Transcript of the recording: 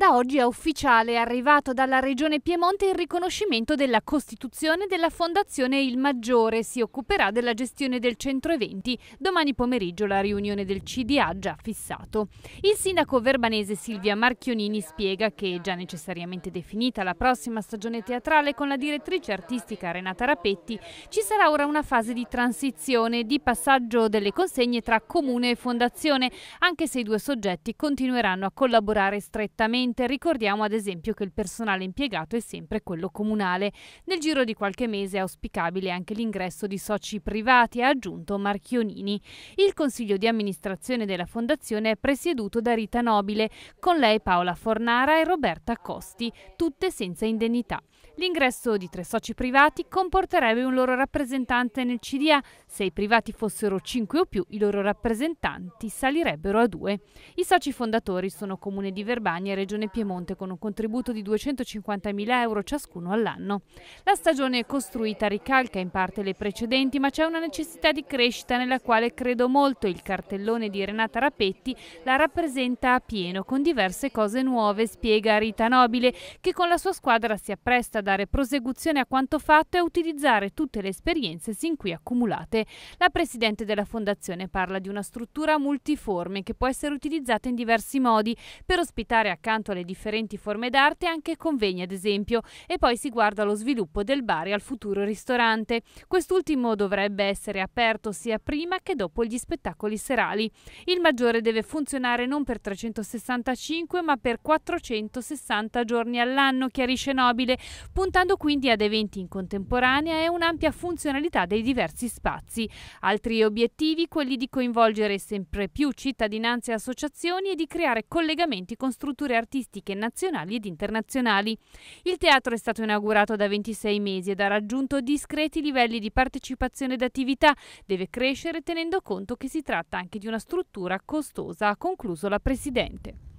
Da oggi è ufficiale, è arrivato dalla Regione Piemonte il riconoscimento della costituzione della Fondazione Il Maggiore. Si occuperà della gestione del centro eventi. Domani pomeriggio la riunione del CDA già fissato. Il sindaco verbanese Silvia Marchionini spiega che è già necessariamente definita la prossima stagione teatrale con la direttrice artistica Renata Rapetti, ci sarà ora una fase di transizione, di passaggio delle consegne tra comune e fondazione, anche se i due soggetti continueranno a collaborare strettamente Ovviamente ricordiamo ad esempio che il personale impiegato è sempre quello comunale. Nel giro di qualche mese è auspicabile anche l'ingresso di soci privati, ha aggiunto Marchionini. Il consiglio di amministrazione della fondazione è presieduto da Rita Nobile, con lei Paola Fornara e Roberta Costi, tutte senza indennità. L'ingresso di tre soci privati comporterebbe un loro rappresentante nel CDA, se i privati fossero cinque o più i loro rappresentanti salirebbero a due. I soci fondatori sono Comune di Verbania e Regione Regione Piemonte con un contributo di 250.000 euro ciascuno all'anno. La stagione costruita ricalca in parte le precedenti, ma c'è una necessità di crescita nella quale credo molto. Il cartellone di Renata Rapetti la rappresenta a pieno, con diverse cose nuove, spiega Rita Nobile, che con la sua squadra si appresta a dare prosecuzione a quanto fatto e a utilizzare tutte le esperienze sin qui accumulate. La Presidente della Fondazione parla di una struttura multiforme che può essere utilizzata in diversi modi per ospitare accanto accanto alle differenti forme d'arte anche convegni ad esempio e poi si guarda allo sviluppo del bar e al futuro ristorante. Quest'ultimo dovrebbe essere aperto sia prima che dopo gli spettacoli serali. Il maggiore deve funzionare non per 365 ma per 460 giorni all'anno, chiarisce Nobile, puntando quindi ad eventi in contemporanea e un'ampia funzionalità dei diversi spazi. Altri obiettivi, quelli di coinvolgere sempre più cittadinanze e associazioni e di creare collegamenti con strutture artistiche artistiche nazionali ed internazionali. Il teatro è stato inaugurato da 26 mesi ed ha raggiunto discreti livelli di partecipazione ed attività. Deve crescere tenendo conto che si tratta anche di una struttura costosa, ha concluso la Presidente.